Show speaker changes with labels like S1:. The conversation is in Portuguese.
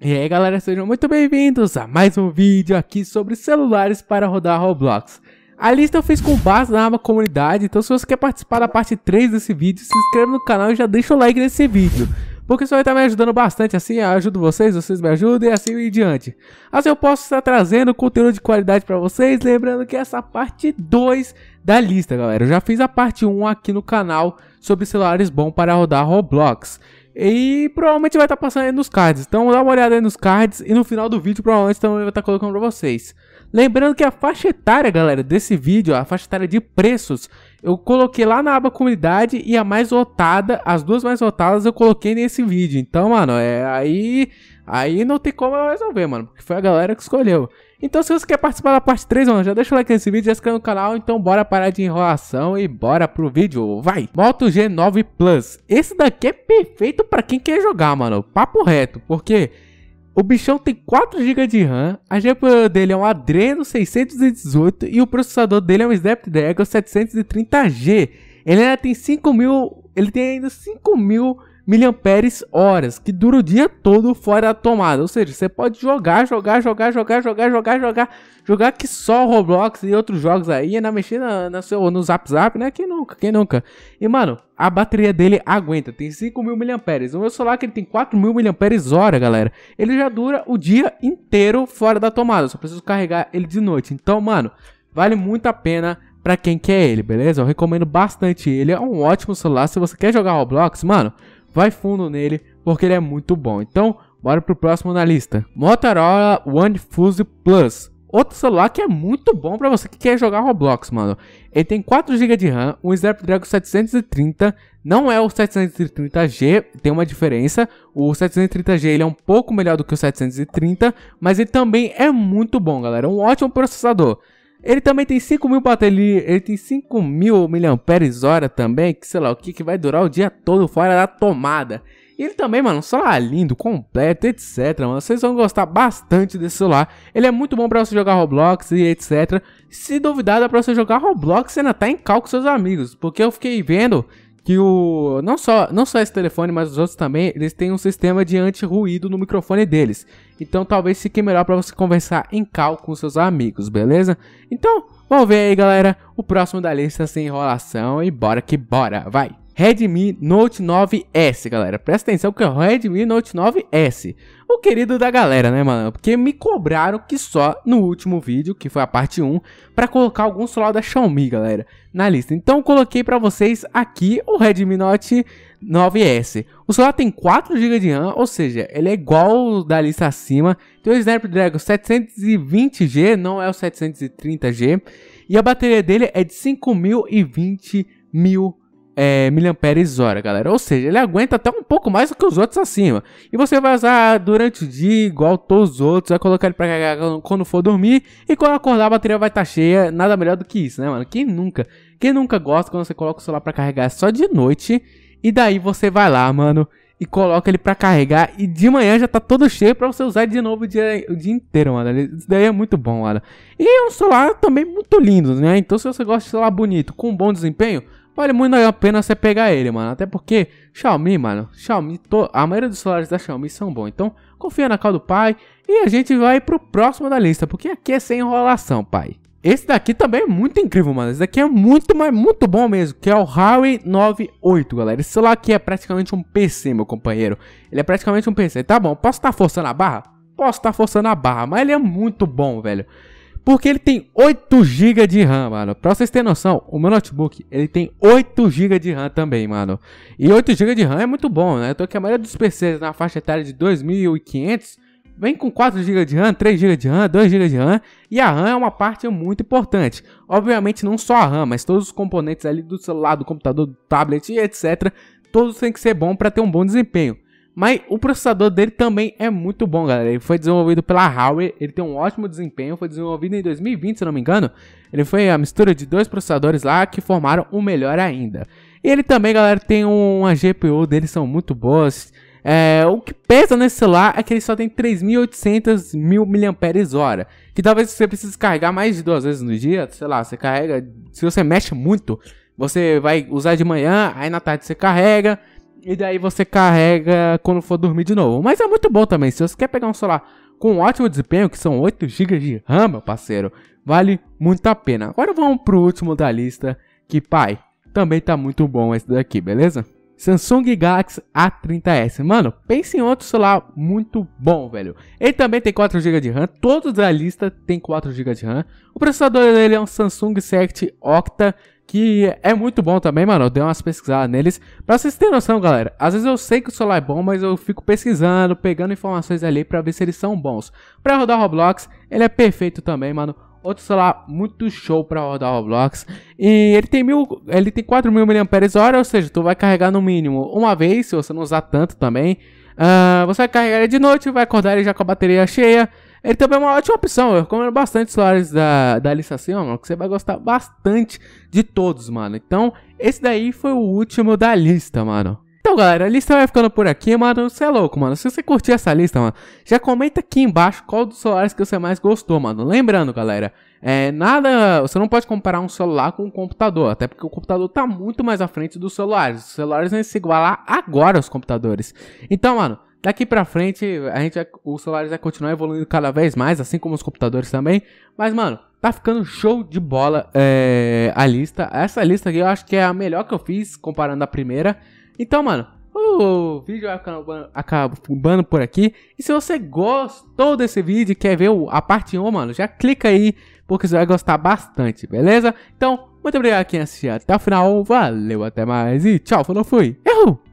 S1: E aí galera, sejam muito bem-vindos a mais um vídeo aqui sobre celulares para rodar Roblox. A lista eu fiz com base na arma comunidade, então se você quer participar da parte 3 desse vídeo, se inscreve no canal e já deixa o like nesse vídeo. Porque isso vai estar tá me ajudando bastante, assim eu ajudo vocês, vocês me ajudam e assim em diante. Assim eu posso estar trazendo conteúdo de qualidade para vocês, lembrando que essa parte 2 da lista, galera. Eu já fiz a parte 1 aqui no canal sobre celulares bons para rodar Roblox. E provavelmente vai estar tá passando aí nos cards. Então dá uma olhada aí nos cards e no final do vídeo provavelmente também vai estar tá colocando para vocês. Lembrando que a faixa etária, galera, desse vídeo, a faixa etária de preços, eu coloquei lá na aba comunidade e a mais votada, as duas mais votadas eu coloquei nesse vídeo. Então, mano, é aí Aí não tem como ela resolver, mano, porque foi a galera que escolheu. Então se você quer participar da parte 3, mano, já deixa o like nesse vídeo, já se inscreve no canal, então bora parar de enrolação e bora pro vídeo, vai! Moto G9 Plus, esse daqui é perfeito pra quem quer jogar, mano, papo reto, porque o bichão tem 4GB de RAM, a GPU dele é um Adreno 618 e o processador dele é um Snapdragon 730G. Ele ainda tem 5.000, ele tem ainda 5.000 miliamperes horas, que dura o dia todo fora da tomada. Ou seja, você pode jogar, jogar, jogar, jogar, jogar, jogar, jogar, jogar que só Roblox e outros jogos aí, é na mexida na, seu, no Zap Zap, né? Quem nunca, quem nunca. E mano, a bateria dele aguenta, tem 5 mil miliamperes. O meu celular que ele tem 4 mil miliamperes hora, galera. Ele já dura o dia inteiro fora da tomada. Eu só preciso carregar ele de noite. Então, mano, vale muito a pena para quem quer ele, beleza? Eu recomendo bastante ele. É um ótimo celular se você quer jogar Roblox, mano vai fundo nele, porque ele é muito bom. Então, bora pro próximo na lista. Motorola One Fuse Plus. Outro celular que é muito bom para você que quer jogar Roblox, mano. Ele tem 4GB de RAM, um Snapdragon 730, não é o 730G, tem uma diferença. O 730G ele é um pouco melhor do que o 730, mas ele também é muito bom, galera. Um ótimo processador. Ele também tem 5 mil baterias, ele tem 5 mil miliamperes hora também, que sei lá o que, que vai durar o dia todo fora da tomada. E ele também, mano, celular lindo, completo, etc, mano. Vocês vão gostar bastante desse celular. Ele é muito bom para você jogar Roblox e etc. Se duvidar, dá pra você jogar Roblox e ainda tá em cal com seus amigos. Porque eu fiquei vendo que o não só não só esse telefone, mas os outros também, eles têm um sistema de anti-ruído no microfone deles. Então talvez fique melhor para você conversar em cal com seus amigos, beleza? Então, vamos ver aí, galera, o próximo da lista sem enrolação e bora que bora, vai. Redmi Note 9S, galera. Presta atenção que é o Redmi Note 9S. O querido da galera, né, mano? Porque me cobraram que só no último vídeo, que foi a parte 1, para colocar algum celular da Xiaomi, galera, na lista. Então coloquei para vocês aqui o Redmi Note 9S. O celular tem 4GB de RAM, ou seja, ele é igual da lista acima. Tem o Snapdragon 720G, não é o 730G. E a bateria dele é de 5020 mil é, miliamperes hora, galera. Ou seja, ele aguenta até um pouco mais do que os outros acima. E você vai usar durante o dia, igual todos os outros, vai colocar ele pra carregar quando for dormir. E quando acordar, a bateria vai estar tá cheia. Nada melhor do que isso, né, mano? Quem nunca? Quem nunca gosta quando você coloca o celular pra carregar só de noite? E daí você vai lá, mano, e coloca ele pra carregar. E de manhã já tá todo cheio pra você usar de novo o dia, o dia inteiro, mano. Isso daí é muito bom, mano. E é um celular também muito lindo, né? Então, se você gosta de celular bonito, com um bom desempenho, vale muito a pena você pegar ele, mano. Até porque Xiaomi, mano, Xiaomi, to... a maioria dos celulares da Xiaomi são bons. Então, confia na cal do pai e a gente vai pro próximo da lista, porque aqui é sem enrolação, pai. Esse daqui também é muito incrível, mano. Esse daqui é muito, mas muito bom mesmo, que é o Huawei 98, galera. Esse celular aqui é praticamente um PC, meu companheiro. Ele é praticamente um PC. Tá bom, posso estar tá forçando a barra? Posso estar tá forçando a barra, mas ele é muito bom, velho. Porque ele tem 8 GB de RAM, mano. Pra vocês terem noção, o meu notebook, ele tem 8 GB de RAM também, mano. E 8 GB de RAM é muito bom, né? Então que a maioria dos PCs na faixa etária de 2500 vem com 4 GB de RAM, 3 GB de RAM, 2 GB de RAM, e a RAM é uma parte muito importante. Obviamente não só a RAM, mas todos os componentes ali do celular, do computador, do tablet e etc, todos têm que ser bom para ter um bom desempenho. Mas o processador dele também é muito bom, galera. Ele foi desenvolvido pela Huawei, ele tem um ótimo desempenho, foi desenvolvido em 2020, se não me engano. Ele foi a mistura de dois processadores lá que formaram o melhor ainda. E ele também, galera, tem uma GPU dele são muito boas. É, o que pesa nesse celular é que ele só tem 3.800 mil mAh, que talvez você precise carregar mais de duas vezes no dia, sei lá, você carrega, se você mexe muito, você vai usar de manhã, aí na tarde você carrega, e daí você carrega quando for dormir de novo. Mas é muito bom também. Se você quer pegar um celular com ótimo desempenho, que são 8 GB de RAM, meu parceiro, vale muito a pena. Agora vamos pro último da lista, que pai, também tá muito bom esse daqui, beleza? Samsung Galaxy A30s. Mano, pense em outro celular muito bom, velho. Ele também tem 4GB de RAM, todos da lista tem 4GB de RAM. O processador dele é um Samsung 7 Octa que é muito bom também, mano. Eu dei umas pesquisadas neles. Pra vocês terem noção, galera. Às vezes eu sei que o celular é bom, mas eu fico pesquisando, pegando informações ali pra ver se eles são bons. Pra rodar Roblox, ele é perfeito também, mano. Outro celular muito show pra rodar Roblox. E ele tem mil, ele tem 4000 mAh, ou seja, tu vai carregar no mínimo uma vez, se você não usar tanto também. Uh, você vai carregar ele de noite, vai acordar ele já com a bateria cheia. Ele também é uma ótima opção. Eu recomendo bastante os celulares da, da lista assim, ó, mano. Que você vai gostar bastante de todos, mano. Então, esse daí foi o último da lista, mano. Então, galera, a lista vai ficando por aqui, mano. Você é louco, mano. Se você curtiu essa lista, mano, já comenta aqui embaixo qual dos celulares que você mais gostou, mano. Lembrando, galera, é nada. Você não pode comparar um celular com um computador, até porque o computador tá muito mais à frente dos celulares. Os celulares vão se igualar agora aos computadores. Então, mano, Daqui para frente, a gente, os celulares vai continuar evoluindo cada vez mais, assim como os computadores também. Mas, mano, tá ficando show de bola é, a lista. Essa lista aqui eu acho que é a melhor que eu fiz, comparando a primeira. Então, mano, o vídeo acabando, acabando por aqui. E se você gostou desse vídeo e quer ver a parte 1, mano, já clica aí, porque você vai gostar bastante, beleza? Então, muito obrigado a quem assistiu até o final. Valeu, até mais e tchau, falou, fui. Errou!